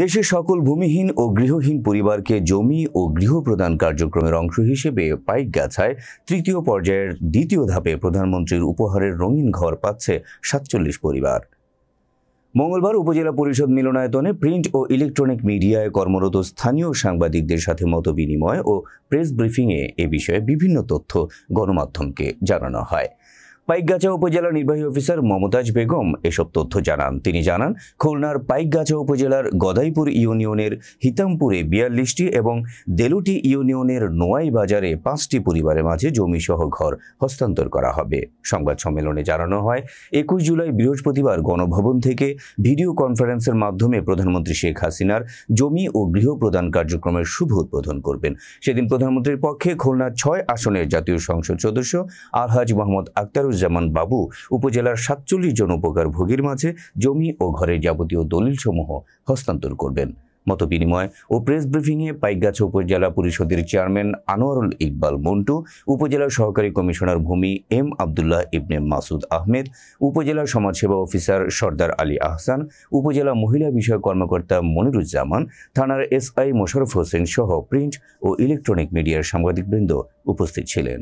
দেশের সকল ভূমিহীন ও গৃহহীন পরিবারকে জমি ও গৃহ প্রদান কার্যক্রমের অংশ হিসেবে পাইক গাছায় তৃতীয় পর্যায়ের দ্বিতীয় ধাপে প্রধানমন্ত্রীর উপহারের রঙিন ঘর পাচ্ছে সাতচল্লিশ পরিবার মঙ্গলবার উপজেলা পরিষদ মিলনায়তনে প্রিন্ট ও ইলেকট্রনিক মিডিয়ায় কর্মরত স্থানীয় সাংবাদিকদের সাথে মত বিনিময় ও প্রেস ব্রিফিংয়ে এ বিষয়ে বিভিন্ন তথ্য গণমাধ্যমকে জানানো হয় পাইকগাছা উপজেলা নির্বাহী অফিসার মমতাজ বেগম এসব তথ্য জানান তিনি জানান খুলনার পাইকগাছা উপজেলার গদাইপুর ইউনিয়নের হিতামপুরে বিয়াল্লিশটি এবং দেলুটি ইউনিয়নের নোয়াই বাজারে পাঁচটি পরিবারের মাঝে জমিসহ ঘর হস্তান্তর করা হবে সংবাদ সম্মেলনে জানানো হয় একুশ জুলাই বৃহস্পতিবার গণভবন থেকে ভিডিও কনফারেন্সের মাধ্যমে প্রধানমন্ত্রী শেখ হাসিনার জমি ও গৃহ প্রদান কার্যক্রমের শুভ উদ্বোধন করবেন সেদিন প্রধানমন্ত্রীর পক্ষে খুলনার ছয় আসনের জাতীয় সংসদ সদস্য আলহাজ মোহাম্মদ আক্তার জামান বাবু উপজেলার সাতচল্লিশ জন উপকার ভোগীর মাঝে জমি ও ঘরের যাবতীয় দলিলসমূহ হস্তান্তর করবেন বিনিময় ও প্রেস ব্রিফিংয়ে পাইকগাছা উপজেলা পরিষদের চেয়ারম্যান আনোয়ারুল ইকবাল মন্টু উপজেলা সহকারী কমিশনার ভূমি এম আবদুল্লাহ ইবনে মাসুদ আহমেদ উপজেলা সমাজসেবা অফিসার সর্দার আলী আহসান উপজেলা মহিলা বিষয়ক কর্মকর্তা মনিরুজ্জামান থানার এসআই মোশারফ হোসেন সহ প্রিন্ট ও ইলেকট্রনিক মিডিয়ার সাংবাদিকবৃন্দ উপস্থিত ছিলেন